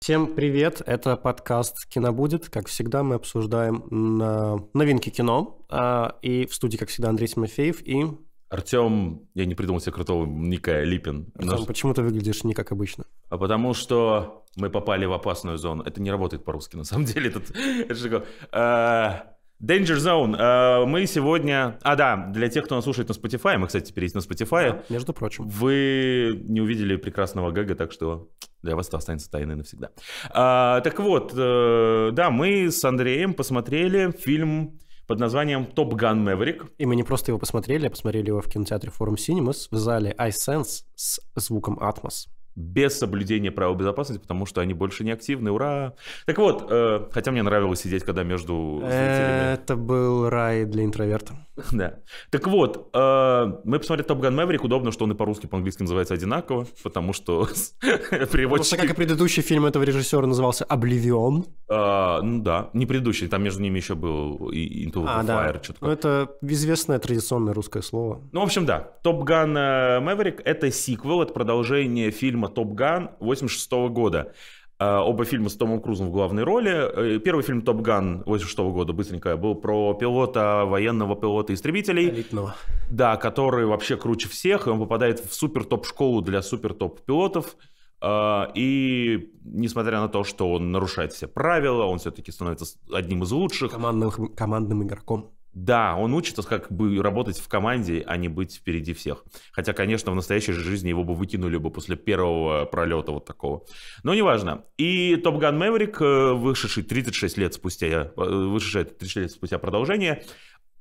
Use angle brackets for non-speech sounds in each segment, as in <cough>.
Всем привет, это подкаст «Кино будет». Как всегда, мы обсуждаем новинки кино. А, и в студии, как всегда, Андрей Тимофеев и... Артем, я не придумал себе крутого ника, Липин. Артем, ну, почему ты выглядишь не как обычно? А потому что мы попали в опасную зону. Это не работает по-русски, на самом деле. Этот... Это же... А, Danger Zone. Э, мы сегодня... А, да, для тех, кто нас слушает на Spotify, мы, кстати, теперь есть на Spotify. Да, между прочим. Вы не увидели прекрасного Гага, так что для вас это останется тайной навсегда. А, так вот, э, да, мы с Андреем посмотрели фильм под названием «Топ Ган Мэврик». И мы не просто его посмотрели, а посмотрели его в кинотеатре Forum Cinemas в зале iSense с звуком Atmos без соблюдения правил безопасности, потому что они больше не активны. Ура! Так вот, э, хотя мне нравилось сидеть, когда между зрителями. Это был рай для интроверта. <laughs> Да. Так вот, э, мы посмотрели Top Gun Maverick. Удобно, что он и по-русски, и по-английски называется одинаково, потому что <laughs> переводчики... Потому что, как и предыдущий фильм этого режиссера назывался «Обливион». Э, ну да, не предыдущий, там между ними еще был и Into а, the да. Fire. Ну это известное традиционное русское слово. Ну, в общем, да. Top Gun э, Maverick — это сиквел, это продолжение фильма фильма «Топ Ган» 86 года. А, оба фильма с Томом Крузом в главной роли. Э, первый фильм «Топ Ган» 86 года, быстренько, был про пилота, военного пилота-истребителей. Элитного. Да, который вообще круче всех, и он попадает в супер-топ-школу для супер-топ-пилотов. А, и несмотря на то, что он нарушает все правила, он все-таки становится одним из лучших. Командным, командным игроком. Да, он учится как бы работать в команде, а не быть впереди всех. Хотя, конечно, в настоящей жизни его бы выкинули бы после первого пролета вот такого. Но неважно. И Топ Ган Мэверик, вышедший 36 лет спустя, э, вышедший 36 лет спустя продолжение,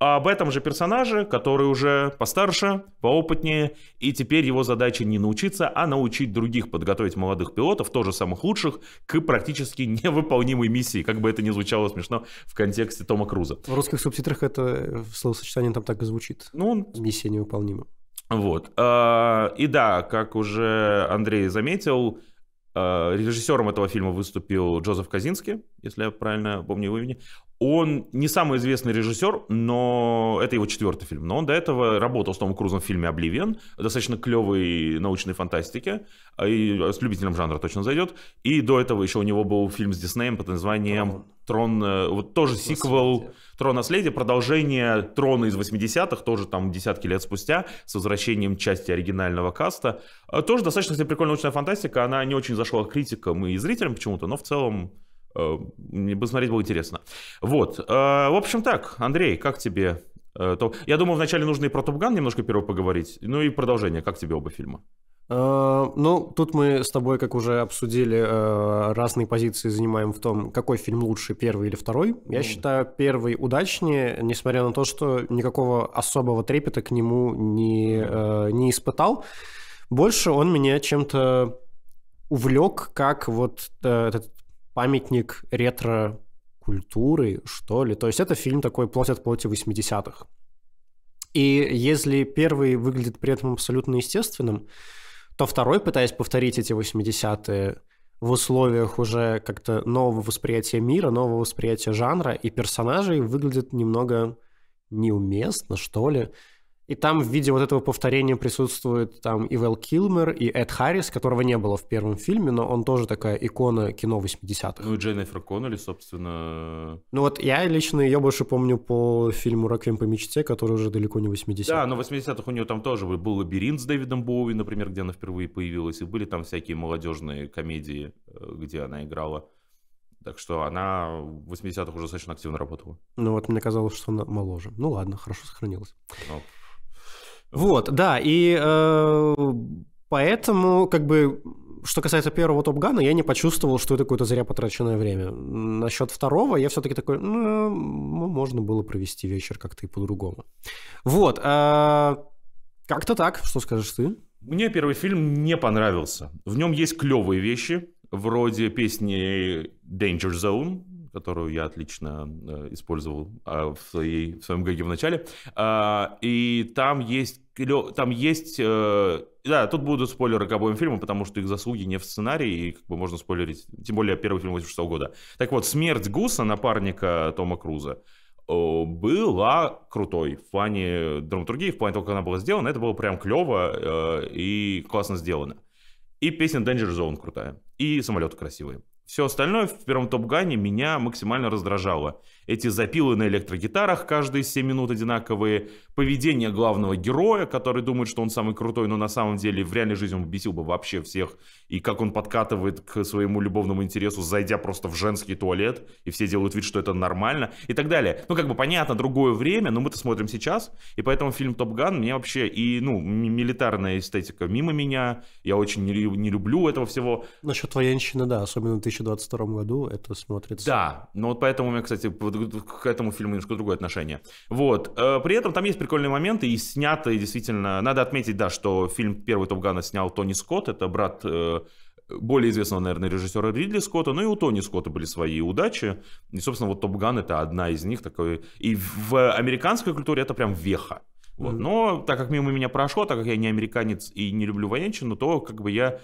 а об этом же персонаже, который уже постарше, поопытнее, и теперь его задача не научиться, а научить других подготовить молодых пилотов, тоже самых лучших, к практически невыполнимой миссии, как бы это ни звучало смешно в контексте Тома Круза. В русских субтитрах это э, словосочетание там так и звучит. Ну, Миссия невыполнима. Вот. А, и да, как уже Андрей заметил, а, режиссером этого фильма выступил Джозеф Казинский, если я правильно помню его имени. Он не самый известный режиссер, но это его четвертый фильм. Но он до этого работал с Томом Крузом в фильме «Обливион», достаточно клевый научной фантастики, а, и а, с любителем жанра точно зайдет. И до этого еще у него был фильм с Диснеем под названием «Трон». Трон э, вот тоже Наследие. сиквел «Трон наследие», продолжение «Трона» из 80-х, тоже там десятки лет спустя, с возвращением части оригинального каста. А, тоже достаточно, кстати, прикольная научная фантастика. Она не очень зашла критикам и зрителям почему-то, но в целом Э, бы смотреть было интересно. Вот. Э, в общем так, Андрей, как тебе? Э, я думаю, вначале нужно и про Топган немножко первого поговорить, ну и продолжение, как тебе оба фильма? Ну, тут мы с тобой, как уже обсудили, разные позиции занимаем в том, какой фильм лучше, первый или второй. Я считаю, первый удачнее, несмотря на то, что никакого особого трепета к нему не, не испытал. Больше он меня чем-то увлек, как вот этот памятник ретро культуры, что ли. То есть это фильм такой плоть от плоти 80-х. И если первый выглядит при этом абсолютно естественным, то второй, пытаясь повторить эти 80-е в условиях уже как-то нового восприятия мира, нового восприятия жанра и персонажей, выглядит немного неуместно, что ли. И там в виде вот этого повторения присутствует там и Вэл Килмер, и Эд Харрис, которого не было в первом фильме, но он тоже такая икона кино 80-х. Ну и Дженнифер Коннелли, собственно. Ну вот я лично ее больше помню по фильму «Роквем по мечте», который уже далеко не 80-х. Да, но в 80-х у нее там тоже был «Лабиринт» с Дэвидом Боуи, например, где она впервые появилась, и были там всякие молодежные комедии, э, где она играла. Так что она в 80-х уже достаточно активно работала. Ну вот мне казалось, что она моложе. Ну ладно, хорошо сохранилась. Но. Ну, вот, да, и э, поэтому, как бы, что касается первого топ-гана, я не почувствовал, что это какое-то зря потраченное время. Насчет второго я все-таки такой, ну, можно было провести вечер как-то и по-другому. Вот, э, как-то так, что скажешь ты? Мне первый фильм не понравился. В нем есть клевые вещи, вроде песни Danger Zone, которую я отлично э, использовал а, в, своей, в своем гэге в начале. А, и там есть там есть... Э, да, тут будут спойлеры к обоим фильмам, потому что их заслуги не в сценарии, и как бы можно спойлерить. Тем более первый фильм 86 года. Так вот, «Смерть Гуса», напарника Тома Круза, была крутой в плане драматургии, в плане того, как она была сделана. Это было прям клево э, и классно сделано. И песня Danger Zone крутая. И самолеты красивые. Все остальное в первом Топ Гане меня максимально раздражало. Эти запилы на электрогитарах каждые 7 минут одинаковые, поведение главного героя, который думает, что он самый крутой, но на самом деле в реальной жизни он бесил бы вообще всех, и как он подкатывает к своему любовному интересу, зайдя просто в женский туалет, и все делают вид, что это нормально, и так далее. Ну, как бы понятно, другое время, но мы-то смотрим сейчас, и поэтому фильм Топ Ган мне вообще и, ну, милитарная эстетика мимо меня, я очень не, не люблю этого всего. Насчет военщины, да, особенно 1000 2022 году это смотрится. Да, ну вот поэтому у меня, кстати, к этому фильму немножко другое отношение. Вот. Э, при этом там есть прикольные моменты, и снято, и действительно... Надо отметить, да, что фильм «Первый Топ Гана» снял Тони Скотт, это брат э, более известного, наверное, режиссера Ридли Скотта, но ну и у Тони Скотта были свои удачи. И, собственно, вот Топган это одна из них такой. И в американской культуре это прям веха. Вот. Но так как мимо меня прошло, так как я не американец и не люблю военщину, то как бы я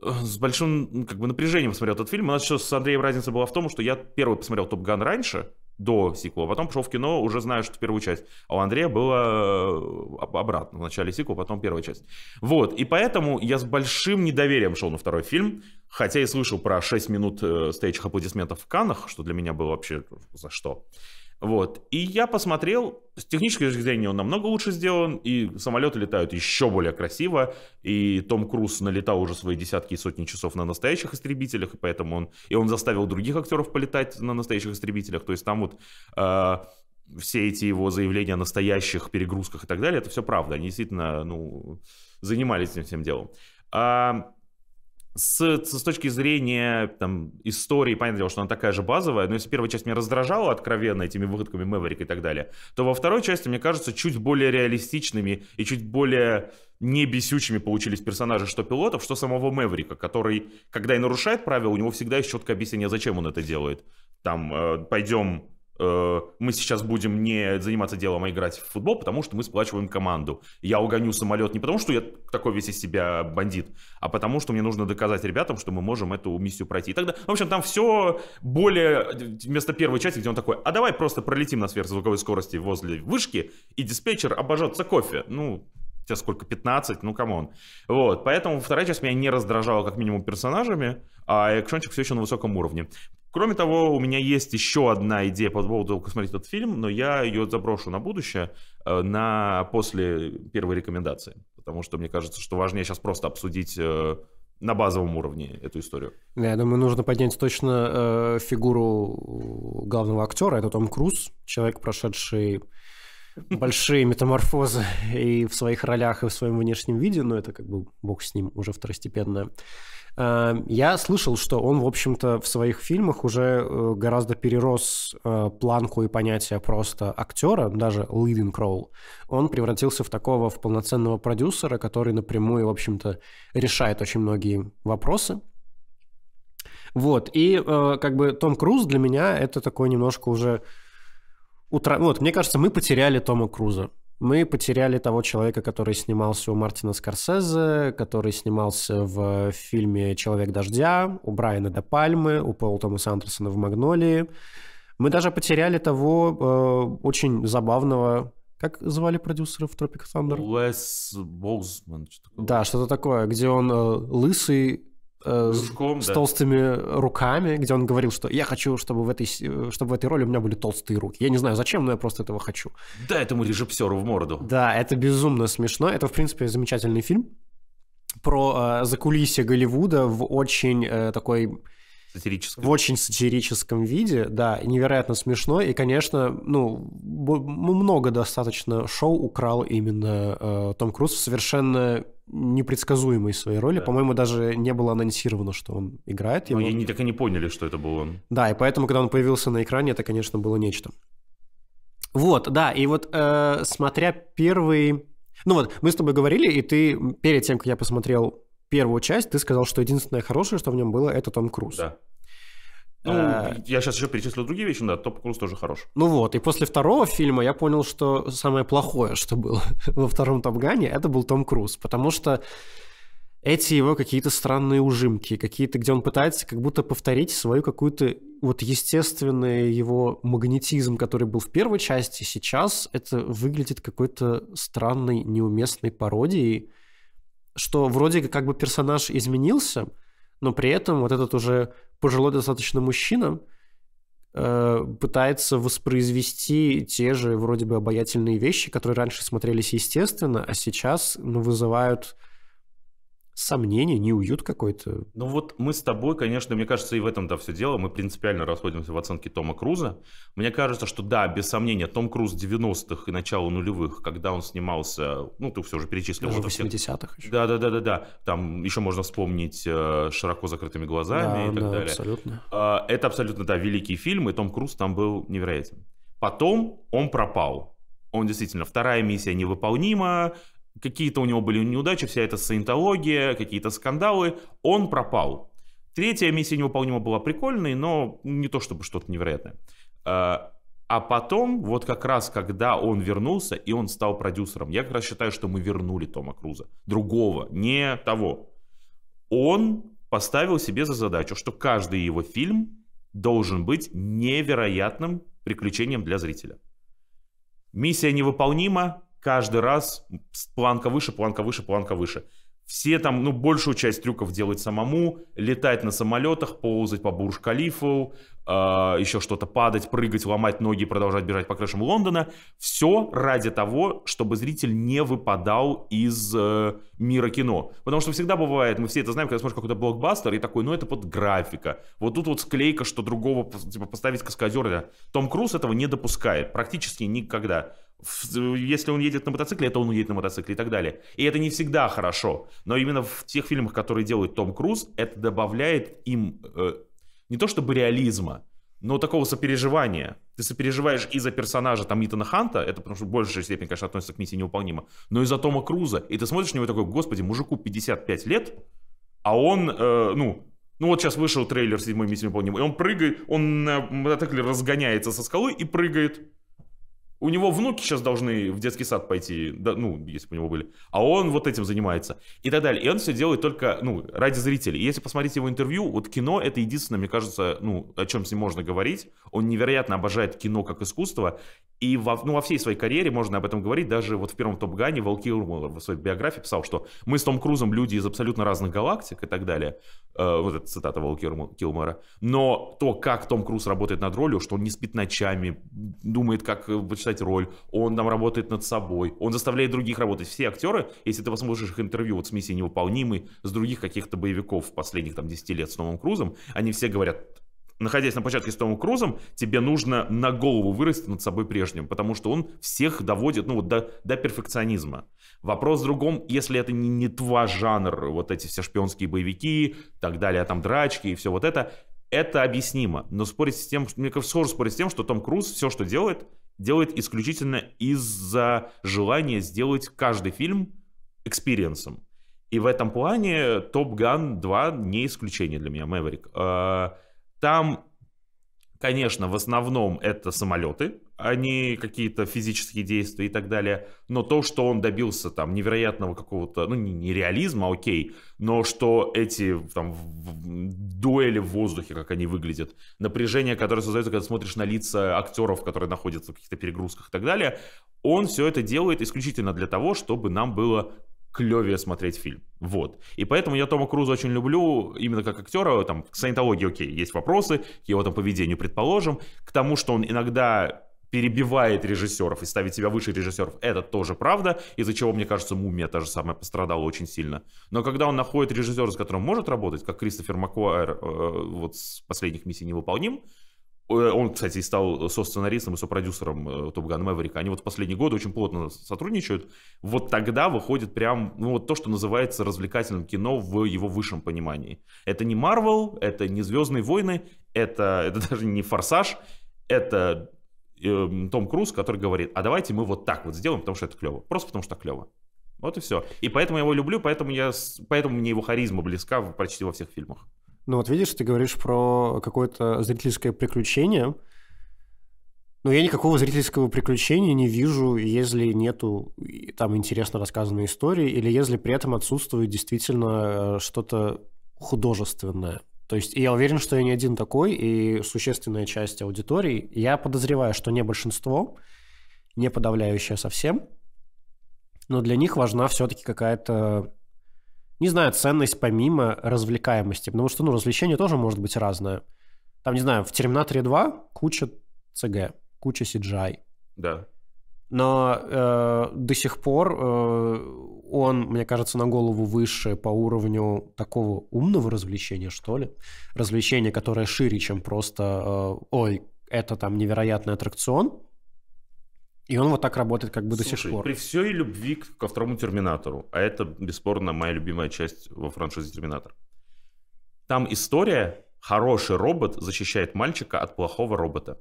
с большим как бы, напряжением смотрел этот фильм. У нас еще с Андреем разница была в том, что я первый посмотрел «Топ Ган» раньше, до сиквела, потом пошел в кино, уже знаю, что первую часть. А у Андрея было э, обратно, в начале сиквела, потом первая часть. Вот, и поэтому я с большим недоверием шел на второй фильм, хотя и слышал про 6 минут э, стоячих аплодисментов в Каннах, что для меня было вообще э, за что. Вот. И я посмотрел, с технической точки зрения он намного лучше сделан, и самолеты летают еще более красиво, и Том Круз налетал уже свои десятки и сотни часов на настоящих истребителях, и поэтому он... И он заставил других актеров полетать на настоящих истребителях, то есть там вот... Э, все эти его заявления о настоящих перегрузках и так далее, это все правда. Они действительно ну, занимались этим всем делом. А, с, с точки зрения там, истории, понятное дело, что она такая же базовая, но если первая часть меня раздражала откровенно этими выходками Мэверик и так далее, то во второй части, мне кажется, чуть более реалистичными и чуть более не бесючими получились персонажи что пилотов, что самого Мэверика, который, когда и нарушает правила, у него всегда есть четкое объяснение, зачем он это делает. Там, э, пойдем Э, мы сейчас будем не заниматься делом, а играть в футбол, потому что мы сплачиваем команду. Я угоню самолет не потому, что я такой весь из себя бандит, а потому что мне нужно доказать ребятам, что мы можем эту миссию пройти. И тогда, в общем, там все более вместо первой части, где он такой, а давай просто пролетим на сверхзвуковой скорости возле вышки, и диспетчер обожжется кофе. Ну, сейчас сколько, 15, ну камон. Вот, поэтому вторая часть меня не раздражала как минимум персонажами, а экшончик все еще на высоком уровне. Кроме того, у меня есть еще одна идея по поводу того, как смотреть этот фильм, но я ее заброшу на будущее, э, на после первой рекомендации. Потому что мне кажется, что важнее сейчас просто обсудить э, на базовом уровне эту историю. Да, я думаю, нужно поднять точно э, фигуру главного актера. Это Том Круз, человек, прошедший большие метаморфозы и в своих ролях, и в своем внешнем виде, но это как бы бог с ним уже второстепенное. Эм, я слышал, что он, в общем-то, в своих фильмах уже э, гораздо перерос э, планку и понятие просто актера, даже leading Кроул. Он превратился в такого, в полноценного продюсера, который напрямую, в общем-то, решает очень многие вопросы. Вот, и э, как бы Том Круз для меня это такой немножко уже... Утра... Вот, мне кажется, мы потеряли Тома Круза мы потеряли того человека, который снимался у Мартина Скорсезе, который снимался в фильме «Человек дождя», у Брайана де Пальмы, у Пола Томаса Андерсона в «Магнолии». Мы даже потеряли того э, очень забавного как звали продюсеров Tropic Thunder? Лес Боузман. да, что-то такое, где он э, лысый, э, с, да. толстыми руками, где он говорил, что я хочу, чтобы в, этой, э, чтобы в этой роли у меня были толстые руки. Я не знаю зачем, но я просто этого хочу. Да, этому режиссеру в морду. Да, это безумно смешно. Это, в принципе, замечательный фильм про э, закулисье Голливуда в очень э, такой сатирическом. В очень сатирическом виде, да, невероятно смешно. И, конечно, ну, много достаточно шоу украл именно э, Том Круз в совершенно непредсказуемой своей роли. Да. По-моему, даже не было анонсировано, что он играет. Ну, они так и не поняли, что это был он. Да, и поэтому, когда он появился на экране, это, конечно, было нечто. Вот, да, и вот э, смотря первый... Ну вот, мы с тобой говорили, и ты перед тем, как я посмотрел первую часть, ты сказал, что единственное хорошее, что в нем было, это Том Круз. Да. Ну, а... я сейчас еще перечислил другие вещи, да, Топ Круз тоже хорош. Ну вот, и после второго фильма я понял, что самое плохое, что было <laughs> во втором Топ Гане, это был Том Круз, потому что эти его какие-то странные ужимки, какие-то, где он пытается как будто повторить свою какую-то вот естественный его магнетизм, который был в первой части, сейчас это выглядит какой-то странной, неуместной пародией, что вроде как бы персонаж изменился – но при этом вот этот уже пожилой достаточно мужчина э, пытается воспроизвести те же вроде бы обаятельные вещи, которые раньше смотрелись естественно, а сейчас ну, вызывают сомнение, неуют какой-то. Ну вот мы с тобой, конечно, мне кажется, и в этом-то все дело. Мы принципиально расходимся в оценке Тома Круза. Мне кажется, что да, без сомнения, Том Круз 90-х и начало нулевых, когда он снимался, ну ты все уже перечислил. Даже вот 80-х еще. Да-да-да-да-да. Там еще можно вспомнить э, «Широко закрытыми глазами» да, и так да, далее. абсолютно. А, это абсолютно, да, великий фильм, и Том Круз там был невероятен. Потом он пропал он действительно, вторая миссия невыполнима, Какие-то у него были неудачи, вся эта саентология, какие-то скандалы. Он пропал. Третья миссия невыполнима была прикольной, но не то чтобы что-то невероятное. А, а потом, вот как раз, когда он вернулся, и он стал продюсером, я как раз считаю, что мы вернули Тома Круза. Другого, не того. Он поставил себе за задачу, что каждый его фильм должен быть невероятным приключением для зрителя. Миссия невыполнима, каждый раз планка выше, планка выше, планка выше. Все там, ну, большую часть трюков делать самому, летать на самолетах, ползать по Бурж-Калифу, э, а, еще что-то падать, прыгать, ломать ноги, продолжать бежать по крышам Лондона. Все ради того, чтобы зритель не выпадал из э, мира кино. Потому что всегда бывает, мы все это знаем, когда смотришь какой-то блокбастер, и такой, ну, это под графика. Вот тут вот склейка, что другого, типа, поставить каскадера. Том Круз этого не допускает практически никогда если он едет на мотоцикле, это он едет на мотоцикле и так далее. И это не всегда хорошо. Но именно в тех фильмах, которые делает Том Круз, это добавляет им э, не то чтобы реализма, но такого сопереживания. Ты сопереживаешь и за персонажа там Итана Ханта, это потому что в большей степени, конечно, относится к миссии невыполнимо, но и за Тома Круза. И ты смотришь на него такой, господи, мужику 55 лет, а он, э, ну, ну вот сейчас вышел трейлер седьмой миссии невыполнимо, и он прыгает, он на мотоцикле разгоняется со скалы и прыгает у него внуки сейчас должны в детский сад пойти, да, ну, если бы у него были, а он вот этим занимается и так далее. И он все делает только, ну, ради зрителей. И если посмотреть его интервью, вот кино это единственное, мне кажется, ну, о чем с ним можно говорить. Он невероятно обожает кино как искусство, и во, ну, во всей своей карьере можно об этом говорить. Даже вот в первом Топ Гане Вал в своей биографии писал, что мы с Том Крузом люди из абсолютно разных галактик и так далее. Э, вот это цитата Вал Килмера. Но то, как Том Круз работает над ролью, что он не спит ночами, думает, как э, писать роль, он там работает над собой, он заставляет других работать. Все актеры, если ты посмотришь их интервью вот с «Миссией невыполнимой», с других каких-то боевиков последних там 10 лет с Томом Крузом, они все говорят, находясь на площадке с Томом Крузом, тебе нужно на голову вырасти над собой прежним, потому что он всех доводит ну, вот до, до перфекционизма. Вопрос в другом, если это не, не тва жанр, вот эти все шпионские боевики, так далее, там драчки и все вот это, это объяснимо. Но спорить с тем, мне кажется, сложно спорить с тем, что Том Круз все, что делает, делает исключительно из-за желания сделать каждый фильм экспириенсом. И в этом плане Топ Ган 2 не исключение для меня, Мэверик. А, там, конечно, в основном это самолеты, а не какие-то физические действия и так далее. Но то, что он добился там невероятного какого-то, ну не, не реализма, окей, но что эти там в, в, дуэли в воздухе, как они выглядят, напряжение, которое создается, когда смотришь на лица актеров, которые находятся в каких-то перегрузках и так далее, он все это делает исключительно для того, чтобы нам было клевее смотреть фильм. Вот. И поэтому я Тома Круза очень люблю, именно как актера, там, к санитологии, окей, есть вопросы, к его там поведению, предположим, к тому, что он иногда перебивает режиссеров и ставит себя выше режиссеров. Это тоже правда, из-за чего, мне кажется, «Мумия» та же самая пострадала очень сильно. Но когда он находит режиссера, с которым может работать, как Кристофер Макуайр э, вот с последних «Миссий невыполним», э, он, кстати, и стал со-сценаристом и сопродюсером продюсером э, Топ Ган Мэверика. Они вот в последние годы очень плотно сотрудничают. Вот тогда выходит прям ну, вот то, что называется развлекательным кино в его высшем понимании. Это не Марвел, это не Звездные войны, это, это <laughs> даже не Форсаж, это Эм, Том Круз, который говорит, а давайте мы вот так вот сделаем, потому что это клево. Просто потому что клево. Вот и все. И поэтому я его люблю, поэтому, я, поэтому мне его харизма близка почти во всех фильмах. Ну вот видишь, ты говоришь про какое-то зрительское приключение, но я никакого зрительского приключения не вижу, если нету там интересно рассказанной истории, или если при этом отсутствует действительно э, что-то художественное. То есть и я уверен, что я не один такой, и существенная часть аудитории, я подозреваю, что не большинство, не подавляющее совсем, но для них важна все-таки какая-то, не знаю, ценность помимо развлекаемости, потому что, ну, развлечение тоже может быть разное. Там, не знаю, в «Терминаторе 2» куча ЦГ, куча CGI. Да. Но э, до сих пор э, он, мне кажется, на голову выше по уровню такого умного развлечения, что ли. Развлечение, которое шире, чем просто э, «Ой, это там невероятный аттракцион». И он вот так работает как бы Слушай, до сих пор. при всей любви ко второму «Терминатору», а это, бесспорно, моя любимая часть во франшизе «Терминатор», там история «Хороший робот защищает мальчика от плохого робота».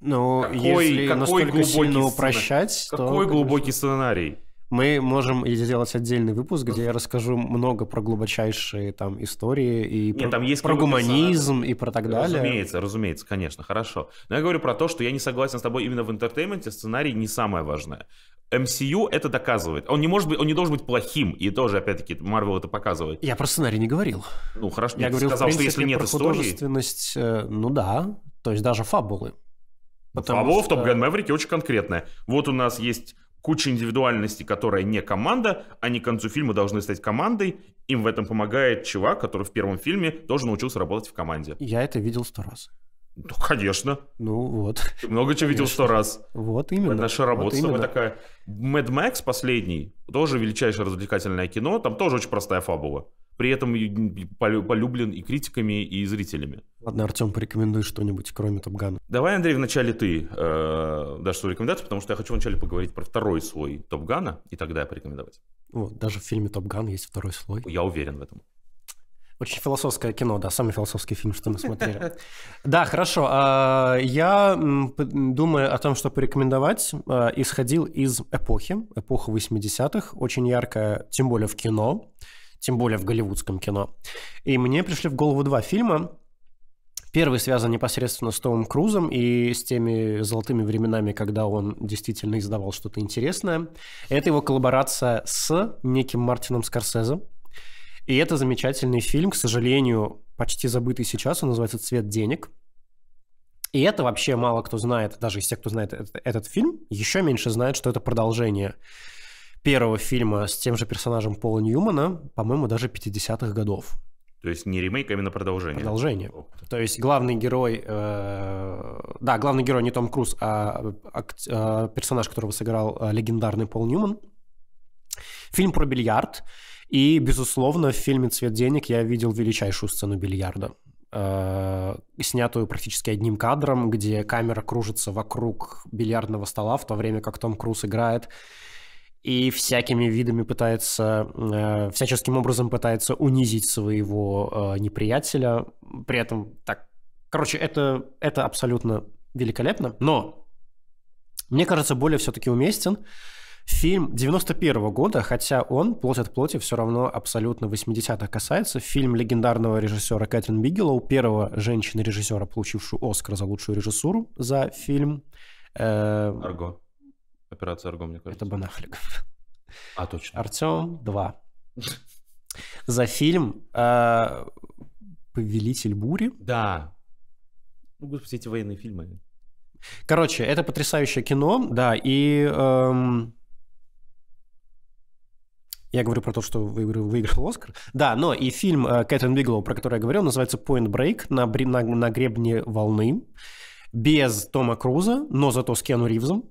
Ну, если какой настолько глубокий сильно упрощать, сцена... то... Какой глубокий сценарий? Мы можем сделать отдельный выпуск, где я расскажу много про глубочайшие там истории и Нет, про, там есть про гуманизм и про так далее. Разумеется, разумеется, конечно, хорошо. Но я говорю про то, что я не согласен с тобой именно в интертейменте, сценарий не самое важное. MCU это доказывает. Он не может быть, он не должен быть плохим. И тоже, опять-таки, Марвел это показывает. Я про сценарий не говорил. Ну, хорошо. Я говорил, сказал, принципе, что если нет про истории... художественность, э, ну да, то есть даже фабулы. Ну, Потому Фабула что... в Топ Ган Мэврике очень конкретная. Вот у нас есть куча индивидуальности, которая не команда, они а к концу фильма должны стать командой. Им в этом помогает чувак, который в первом фильме тоже научился работать в команде. Я это видел сто раз. Ну, конечно. Ну, вот. Ты много чего видел сто раз. Вот именно. Наша работа вот с такая. Mad Max последний, тоже величайшее развлекательное кино, там тоже очень простая фабула при этом полюблен и критиками, и зрителями. Ладно, Артем, порекомендуй что-нибудь, кроме Топгана. Давай, Андрей, вначале ты э, дашь свою рекомендацию, потому что я хочу вначале поговорить про второй слой Топгана, и тогда я порекомендовать. Вот, даже в фильме Топган есть второй слой. Я уверен в этом. Очень философское кино, да, самый философский фильм, что мы смотрели. <laughs> Да, хорошо. А, я думаю о том, что порекомендовать, а, исходил из эпохи, эпоха 80-х, очень яркая, тем более в кино тем более в голливудском кино. И мне пришли в голову два фильма. Первый связан непосредственно с Томом Крузом и с теми золотыми временами, когда он действительно издавал что-то интересное. Это его коллаборация с неким Мартином Скорсезе. И это замечательный фильм, к сожалению, почти забытый сейчас, он называется «Цвет денег». И это вообще мало кто знает, даже из тех, кто знает этот, этот фильм, еще меньше знает, что это продолжение первого фильма с тем же персонажем Пола Ньюмана, по-моему, даже 50-х годов. То есть не ремейк, а именно продолжение. Продолжение. То есть главный герой, э, да, главный герой не Том Круз, а, а персонаж, которого сыграл э, легендарный Пол Ньюман. Фильм про бильярд. И, безусловно, в фильме «Цвет денег» я видел величайшую сцену бильярда э, снятую практически одним кадром, где камера кружится вокруг бильярдного стола, в то время как Том Круз играет и всякими видами пытается, э, всяческим образом пытается унизить своего э, неприятеля. При этом так, короче, это, это абсолютно великолепно. Но, мне кажется, более все-таки уместен фильм 91 -го года, хотя он, плоть от плоти, все равно абсолютно 80-х касается. Фильм легендарного режиссера Кэтрин Бигелоу, первого женщины-режиссера, получившую Оскар за лучшую режиссуру за фильм... Э, Арго. Операция Арго, мне кажется. Это Банахликов. А, точно. Артем 2. <laughs> За фильм э, «Повелитель бури». Да. Ну, господи, эти военные фильмы. Короче, это потрясающее кино, да, и... Эм... Я говорю про то, что выиграл, выиграл Оскар. Да, но и фильм э, Кэтрин Биглоу, про который я говорил, называется Point Break на, на, на гребне волны. Без Тома Круза, но зато с Кену Ривзом.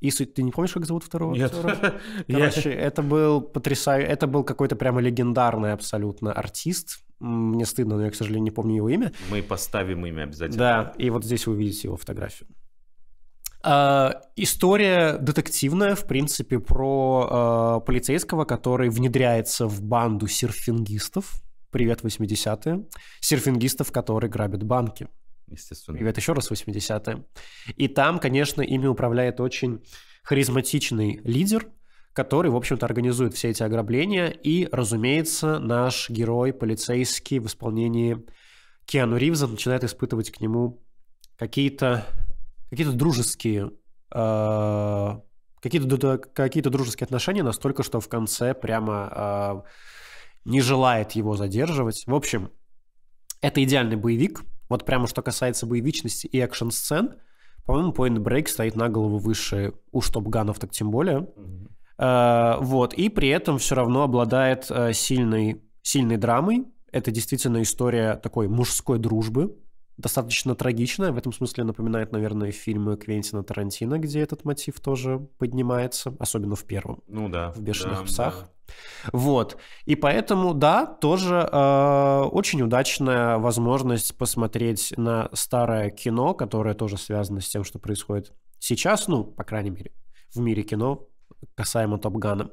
И ты не помнишь, как зовут второго Нет. <laughs> Короче, это был потрясающий, это был какой-то прямо легендарный абсолютно артист. Мне стыдно, но я, к сожалению, не помню его имя. Мы поставим имя обязательно. Да, и вот здесь вы увидите его фотографию. А, история детективная, в принципе, про а, полицейского, который внедряется в банду серфингистов. Привет, 80-е. Серфингистов, которые грабят банки. Естественно. Привет еще раз 80-е. И там, конечно, ими управляет очень харизматичный лидер, который, в общем-то, организует все эти ограбления. И, разумеется, наш герой, полицейский в исполнении Киану Ривза начинает испытывать к нему какие-то какие-то дружеские а, какие-то какие-то дружеские отношения настолько, что в конце прямо э, не желает его задерживать. В общем, это идеальный боевик, вот прямо что касается боевичности и экшн-сцен, по-моему, Point Break стоит на голову выше уж Топганов, так тем более. mm вот, и при этом все равно обладает э, сильной, сильной драмой. Это действительно история такой мужской дружбы, достаточно трагичная. В этом смысле напоминает, наверное, фильмы Квентина Тарантино, где этот мотив тоже поднимается, особенно в первом. Ну да. В «Бешеных да, псах». Да. Вот. И поэтому, да, тоже э, очень удачная возможность посмотреть на старое кино, которое тоже связано с тем, что происходит сейчас, ну, по крайней мере, в мире кино, касаемо Топгана.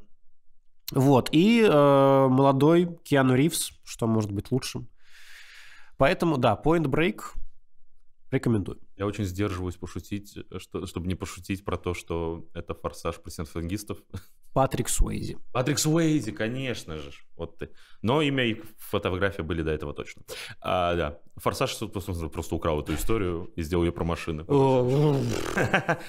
Вот. И э, молодой Киану Ривз, что может быть лучшим. Поэтому, да, Point Break рекомендую. Я очень сдерживаюсь пошутить, э, что, чтобы не пошутить про то, что это форсаж про Патрик Суэйзи. Патрик Суэйзи, конечно же. Вот ты. Но имя и фотография были до этого точно. А, да. Форсаж просто украл эту историю и сделал ее про машины. <laughs>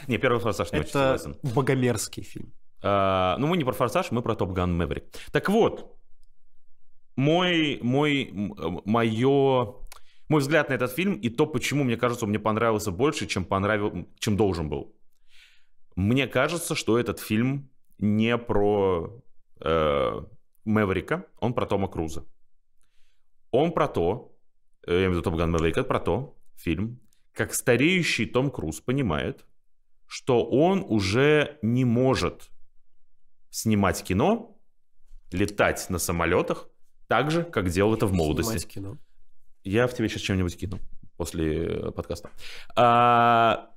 Не, первый форсаж не очень согласен. Богомерзкий фильм. А, ну, мы не про форсаж, мы про Ган Мэврик. Так вот, мой, мой, мое мой взгляд на этот фильм и то, почему, мне кажется, он мне понравился больше, чем, понравил, чем должен был. Мне кажется, что этот фильм не про э, Мэврика, он про Тома Круза. Он про то, э, я имею в виду Топ Ган Мэврика, про то, фильм, как стареющий Том Круз понимает, что он уже не может снимать кино, летать на самолетах, так же, как делал это в молодости. Снимать кино. Я в тебе сейчас чем-нибудь кину после э, подкаста. А,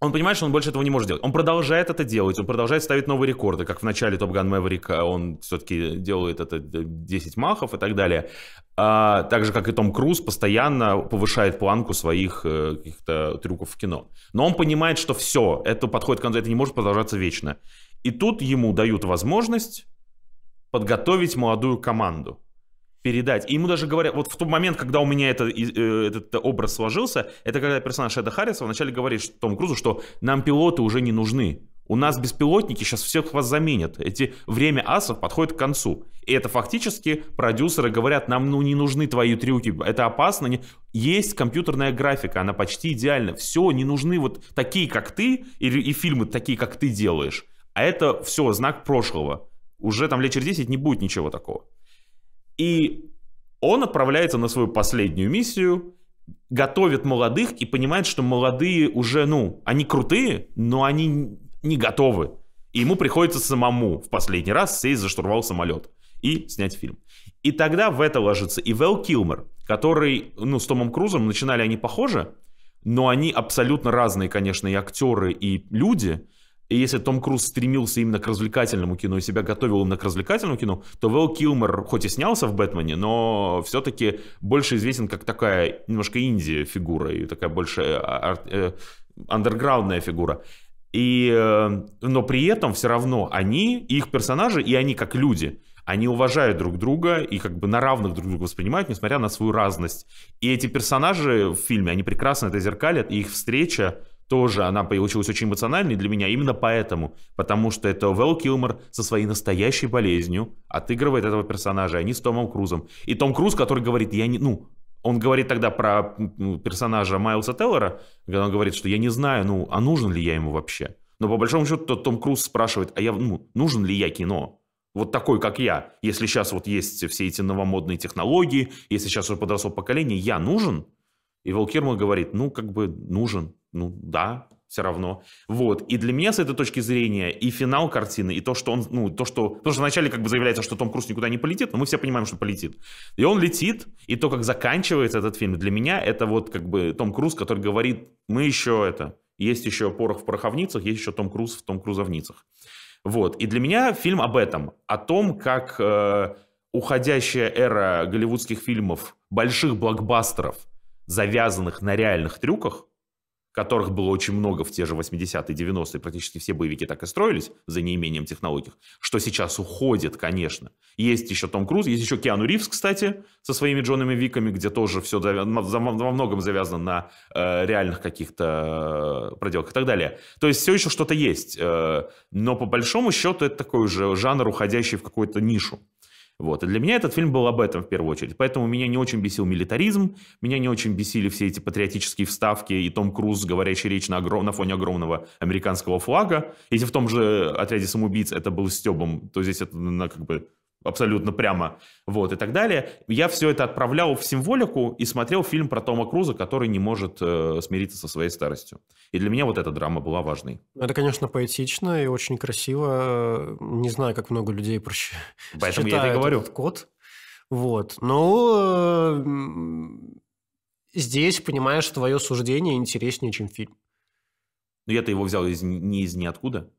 он понимает, что он больше этого не может делать. Он продолжает это делать, он продолжает ставить новые рекорды, как в начале Top Gun Maverick э, он все-таки делает это 10 э, махов и так далее. А, так же, как и Том Круз, постоянно повышает планку своих э, каких-то трюков в кино. Но он понимает, что все, это подходит к концу, это не может продолжаться вечно. И тут ему дают возможность подготовить молодую команду передать. И ему даже говорят, вот в тот момент, когда у меня это, э, этот образ сложился, это когда персонаж Эда Харриса вначале говорит что, Тому Крузу, что нам пилоты уже не нужны. У нас беспилотники сейчас всех вас заменят. Эти время асов подходит к концу. И это фактически продюсеры говорят, нам ну не нужны твои трюки, это опасно. Есть компьютерная графика, она почти идеальна. Все, не нужны вот такие, как ты, и, и фильмы такие, как ты делаешь. А это все, знак прошлого. Уже там лет через 10 не будет ничего такого. И он отправляется на свою последнюю миссию, готовит молодых и понимает, что молодые уже, ну, они крутые, но они не готовы. И ему приходится самому в последний раз сесть за штурвал самолет и снять фильм. И тогда в это ложится и Вэл Килмер, который, ну, с Томом Крузом начинали они похоже, но они абсолютно разные, конечно, и актеры, и люди. И если Том Круз стремился именно к развлекательному кино и себя готовил именно к развлекательному кино, то Вэл Килмер, хоть и снялся в «Бэтмене», но все-таки больше известен как такая немножко инди-фигура и такая больше э, э, андерграундная фигура. И, э, но при этом все равно они, их персонажи, и они как люди, они уважают друг друга и как бы на равных друг друга воспринимают, несмотря на свою разность. И эти персонажи в фильме, они прекрасно это зеркалят, и их встреча тоже она получилась очень эмоциональной для меня именно поэтому. Потому что это Вэл Килмер со своей настоящей болезнью отыгрывает этого персонажа, а не с Томом Крузом. И Том Круз, который говорит, я не... Ну, он говорит тогда про персонажа Майлса Теллера, когда он говорит, что я не знаю, ну, а нужен ли я ему вообще? Но по большому счету тот Том Круз спрашивает, а я, ну, нужен ли я кино? Вот такой, как я. Если сейчас вот есть все эти новомодные технологии, если сейчас уже подросло поколение, я нужен? И Волкирман говорит, ну, как бы нужен, ну, да, все равно. Вот. И для меня с этой точки зрения и финал картины, и то, что он, ну, то, что... то что вначале как бы заявляется, что Том Круз никуда не полетит, но мы все понимаем, что полетит. И он летит, и то, как заканчивается этот фильм, для меня это вот как бы Том Круз, который говорит, мы еще это... Есть еще порох в пороховницах, есть еще Том Круз в Том Крузовницах. Вот. И для меня фильм об этом. О том, как э, уходящая эра голливудских фильмов, больших блокбастеров – завязанных на реальных трюках, которых было очень много в те же 80-е, 90-е, практически все боевики так и строились за неимением технологий, что сейчас уходит, конечно. Есть еще Том Круз, есть еще Киану Ривз, кстати, со своими Джонами Виками, где тоже все во многом завязано на э, реальных каких-то э, проделках и так далее. То есть все еще что-то есть, э, но по большому счету это такой уже жанр, уходящий в какую-то нишу. Вот. И для меня этот фильм был об этом в первую очередь. Поэтому меня не очень бесил милитаризм, меня не очень бесили все эти патриотические вставки и Том Круз, говорящий речь на, огром... на фоне огромного американского флага. Если в том же «Отряде самоубийц» это был стебом, то здесь это на, ну, как бы абсолютно прямо, вот, и так далее. Я все это отправлял в символику и смотрел фильм про Тома Круза, который не может э, смириться со своей старостью. И для меня вот эта драма была важной. Ну, это, конечно, поэтично и очень красиво. Э, не знаю, как много людей проще Поэтому я это и говорю. Этот код. Вот. Но ну, э, здесь понимаешь, твое суждение интереснее, чем фильм. Но ну, я-то его взял из, не из ниоткуда.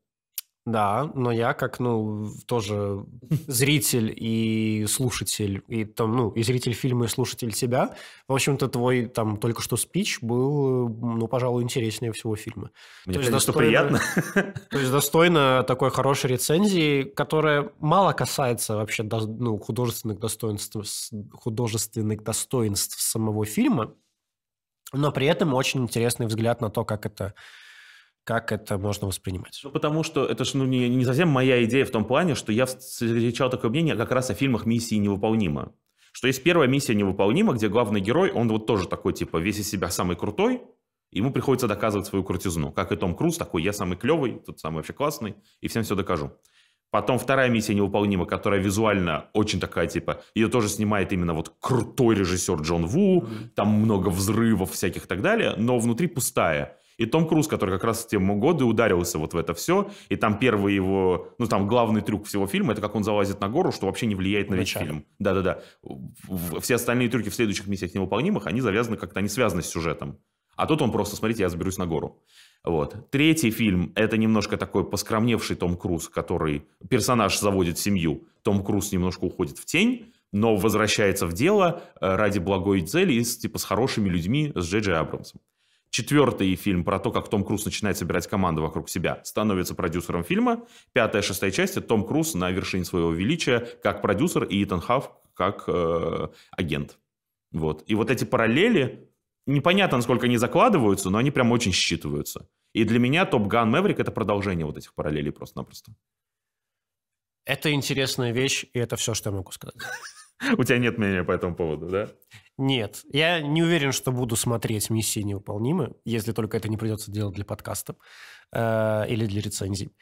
Да, но я как, ну, тоже <laughs> зритель и слушатель, и там, ну, и зритель фильма, и слушатель себя. В общем-то, твой там только что спич был, ну, пожалуй, интереснее всего фильма. Мне то есть достойно, приятно. <laughs> То есть достойно такой хорошей рецензии, которая мало касается вообще ну, художественных достоинств, художественных достоинств самого фильма, но при этом очень интересный взгляд на то, как это как это можно воспринимать? Ну, потому что это же ну, не, не совсем моя идея в том плане, что я встречал такое мнение как раз о фильмах «Миссии невыполнима». Что есть первая миссия невыполнима, где главный герой, он вот тоже такой, типа, весь из себя самый крутой, ему приходится доказывать свою крутизну. Как и Том Круз, такой, я самый клевый, тут самый вообще классный, и всем все докажу. Потом вторая миссия невыполнима, которая визуально очень такая, типа, ее тоже снимает именно вот крутой режиссер Джон Ву, там много взрывов всяких и так далее, но внутри пустая. И Том Круз, который как раз в тему годы ударился вот в это все. И там первый его, ну там главный трюк всего фильма, это как он залазит на гору, что вообще не влияет на весь фильм. Да-да-да. Все остальные трюки в следующих миссиях невыполнимых, они завязаны как-то, они связаны с сюжетом. А тут он просто, смотрите, я заберусь на гору. Вот. Третий фильм – это немножко такой поскромневший Том Круз, который персонаж заводит семью. Том Круз немножко уходит в тень, но возвращается в дело э, ради благой цели и типа, с хорошими людьми, с Джей Джей Абрамсом. Четвертый фильм про то, как Том Круз начинает собирать команду вокруг себя, становится продюсером фильма. Пятая, шестая часть – Том Круз на вершине своего величия как продюсер и Итан Хав как э, агент. Вот. И вот эти параллели, непонятно, насколько они закладываются, но они прям очень считываются. И для меня Топ Ган Мэврик – это продолжение вот этих параллелей просто-напросто. Это интересная вещь, и это все, что я могу сказать. <laughs> У тебя нет мнения по этому поводу, да? Нет, я не уверен, что буду смотреть «Миссии невыполнимы», если только это не придется делать для подкаста э, или для рецензий.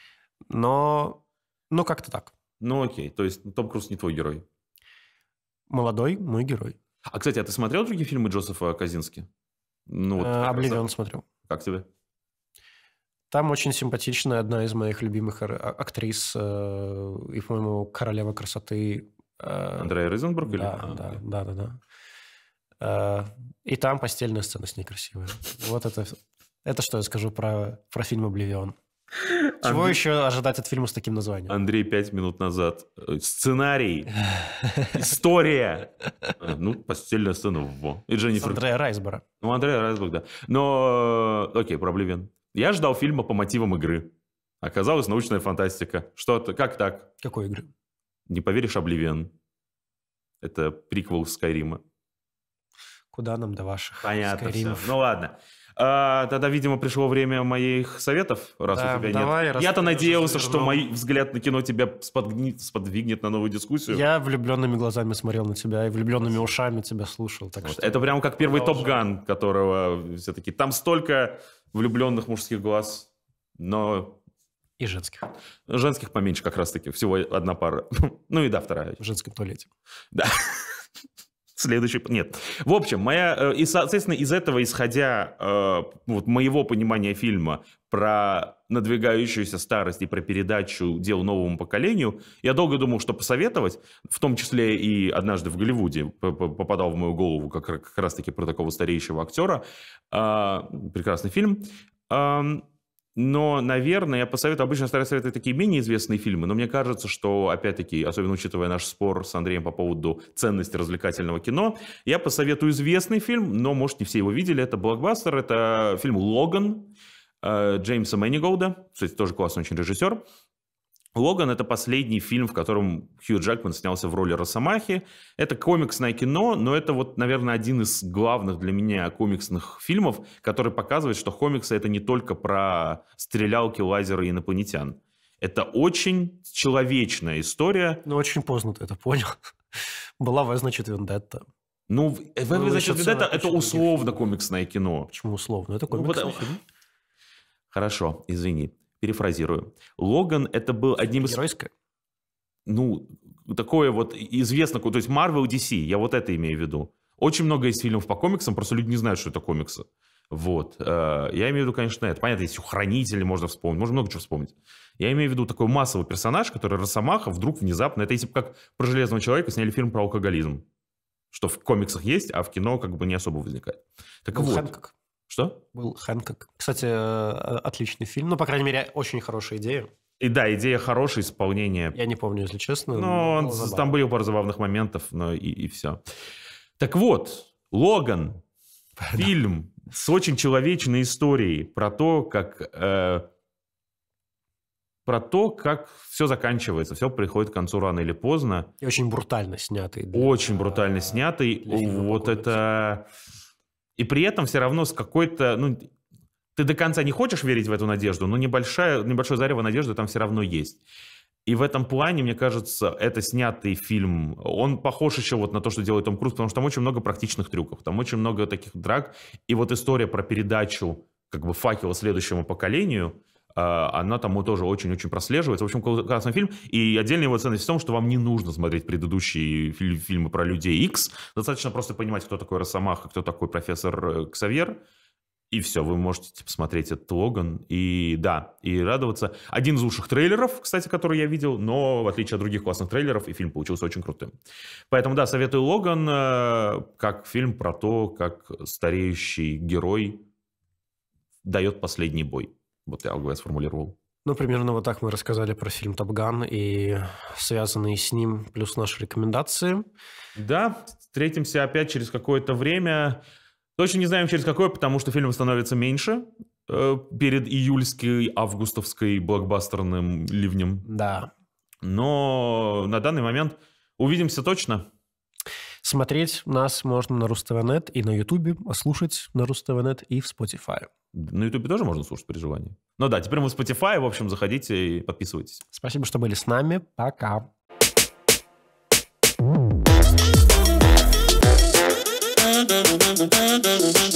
Но, но как-то так. Ну окей, то есть Том Круз не твой герой. Молодой мой герой. А, кстати, а ты смотрел другие фильмы Джозефа Казински? Ну, вот, э, э, «Обливион» смотрел. Как тебе? Там очень симпатичная одна из моих любимых э, а, актрис э, и, по-моему, королева красоты. Э, Андрея Рызенбург? Да, или? да, а, да, да, да, да. Э, и там постельная сцена с ней красивая. Вот это, это что я скажу про, про фильм «Обливион». Чего Андрей... еще ожидать от фильма с таким названием? Андрей пять минут назад. Э, сценарий. История. Э, ну, постельная сцена. Во. И Дженнифер... С Андрея Райсбора. Ну, Андрея Райсбора, да. Но, окей, про Обливион. Я ждал фильма по мотивам игры. Оказалось научная фантастика. Что-то, как так? Какой игры? Не поверишь, Обливион. Это приквел Скайрима. Куда нам до ваших Понятно. Скайримов? Все. Ну ладно. А, тогда, видимо, пришло время моих советов, раз да, у тебя давай, нет. Я-то надеялся, что мой взгляд на кино тебя сподгни... сподвигнет на новую дискуссию. Я влюбленными глазами смотрел на тебя и влюбленными ушами тебя слушал. Так вот, что... Это прям как первый Топган, которого все-таки... Там столько влюбленных мужских глаз, но... И женских. Женских поменьше как раз-таки. Всего одна пара. <laughs> ну и да, вторая. В женском туалете. Да. Следующий, нет. В общем, моя, э, и, соответственно, из этого, исходя э, вот моего понимания фильма про надвигающуюся старость и про передачу дел новому поколению, я долго думал, что посоветовать, в том числе и однажды в Голливуде попадал в мою голову как, как раз-таки про такого стареющего актера. Э, прекрасный фильм. Э, но, наверное, я посоветую, обычно стараюсь советовать такие менее известные фильмы, но мне кажется, что, опять-таки, особенно учитывая наш спор с Андреем по поводу ценности развлекательного кино, я посоветую известный фильм, но, может, не все его видели. Это блокбастер, это фильм «Логан», э, Джеймса Мэниголда, кстати, тоже классный очень режиссер. Логан – это последний фильм, в котором Хью Джекман снялся в роли Росомахи. Это комиксное кино, но это вот, наверное, один из главных для меня комиксных фильмов, который показывает, что комиксы – это не только про стрелялки, лазеры и инопланетян. Это очень человечная история. Но ну, очень поздно ты это понял. <laughs> Была «В, значит, Вендетта». Ну, «В, значит, ну, Вендетта» – это условно комиксное кино. Почему условно? Это комиксное ну, потому... Э, хорошо, извини. Перефразирую. Логан это был одним из... Геройская? Ну, такое вот известно, то есть Marvel DC, я вот это имею в виду. Очень много есть фильмов по комиксам, просто люди не знают, что это комиксы. Вот. Э, я имею в виду, конечно, это. Понятно, есть хранители, можно вспомнить, можно много чего вспомнить. Я имею в виду такой массовый персонаж, который Росомаха вдруг внезапно... Это если бы как про Железного Человека сняли фильм про алкоголизм. Что в комиксах есть, а в кино как бы не особо возникает. Так ну, вот. Хэнкок. Что? Был Хэнкок. Кстати, э, отличный фильм. Ну, по крайней мере, очень хорошая идея. И да, идея хорошая, исполнение. Я не помню, если честно. Но там были пару забавных моментов, но и, и все. Так вот, Логан, фильм с очень человечной историей про то, как э, про то, как все заканчивается, все приходит к концу рано или поздно. И очень брутально снятый. Для, очень брутально снятый. Вот это. Фильма и при этом все равно с какой-то, ну, ты до конца не хочешь верить в эту надежду, но небольшая, небольшое зарево надежды там все равно есть. И в этом плане, мне кажется, это снятый фильм. Он похож еще вот на то, что делает Том Круз, потому что там очень много практичных трюков, там очень много таких драк. И вот история про передачу как бы факела следующему поколению, Э, она там тоже очень-очень прослеживается. В общем, классный фильм. И отдельная его ценность в том, что вам не нужно смотреть предыдущие фильмы про людей X. Достаточно просто понимать, кто такой Росомаха, кто такой профессор э, Ксавьер. И все, вы можете типа смотреть этот Логан и да, и радоваться. Один из лучших трейлеров, кстати, который я видел, но в отличие от других классных трейлеров, и фильм получился очень крутым. Поэтому да, советую Логан э, как фильм про то, как стареющий герой дает последний бой. Вот я бы я сформулировал. Ну, примерно вот так мы рассказали про фильм «Топган» и связанные с ним, плюс наши рекомендации. Да, встретимся опять через какое-то время. Точно не знаем, через какое, потому что фильм становится меньше э, перед июльской, августовской блокбастерным ливнем. Да. Но на данный момент увидимся точно. Смотреть нас можно на Руств.нет и на Ютубе, а слушать на Руств.нет и в Spotify. На Ютубе тоже можно слушать при желании. Ну да, теперь мы в Spotify, в общем, заходите и подписывайтесь. Спасибо, что были с нами. Пока. Thank you.